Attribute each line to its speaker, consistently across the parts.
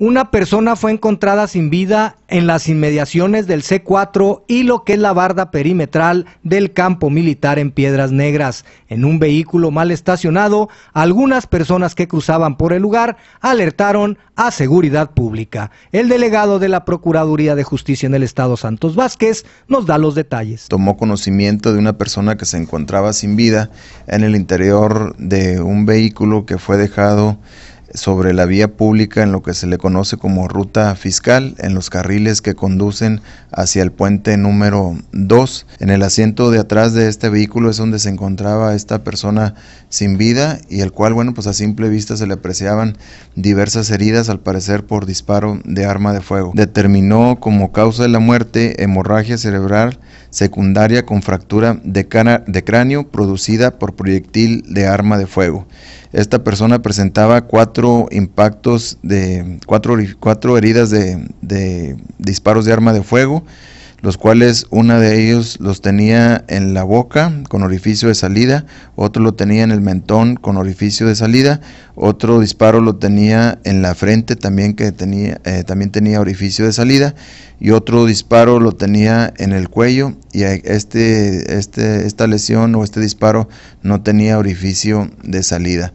Speaker 1: Una persona fue encontrada sin vida en las inmediaciones del C4 y lo que es la barda perimetral del campo militar en Piedras Negras. En un vehículo mal estacionado, algunas personas que cruzaban por el lugar alertaron a seguridad
Speaker 2: pública. El delegado de la Procuraduría de Justicia en el Estado, Santos Vázquez, nos da los detalles. Tomó conocimiento de una persona que se encontraba sin vida en el interior de un vehículo que fue dejado sobre la vía pública en lo que se le conoce como ruta fiscal, en los carriles que conducen hacia el puente número 2. En el asiento de atrás de este vehículo es donde se encontraba esta persona sin vida y el cual, bueno, pues a simple vista se le apreciaban diversas heridas, al parecer por disparo de arma de fuego. Determinó como causa de la muerte hemorragia cerebral secundaria con fractura de, de cráneo producida por proyectil de arma de fuego. Esta persona presentaba cuatro impactos de cuatro, heridas de, de disparos de arma de fuego los cuales una de ellos los tenía en la boca con orificio de salida, otro lo tenía en el mentón con orificio de salida, otro disparo lo tenía en la frente también que tenía, eh, también tenía orificio de salida y otro disparo lo tenía en el cuello y este, este, esta lesión o este disparo no tenía orificio de salida.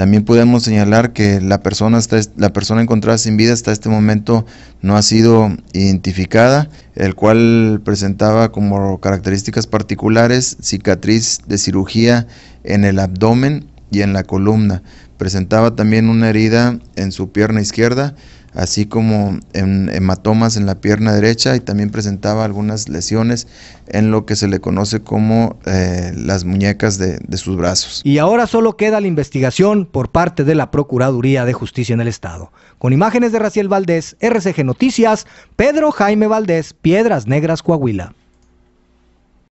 Speaker 2: También podemos señalar que la persona, la persona encontrada sin vida hasta este momento no ha sido identificada, el cual presentaba como características particulares cicatriz de cirugía en el abdomen y en la columna. Presentaba también una herida en su pierna izquierda, así como en hematomas en la pierna derecha y también presentaba algunas lesiones en lo que se le conoce como eh, las muñecas de, de sus brazos. Y ahora
Speaker 1: solo queda la investigación por parte de la Procuraduría de Justicia en el Estado. Con imágenes de Raciel Valdés, RCG Noticias, Pedro Jaime Valdés, Piedras Negras, Coahuila.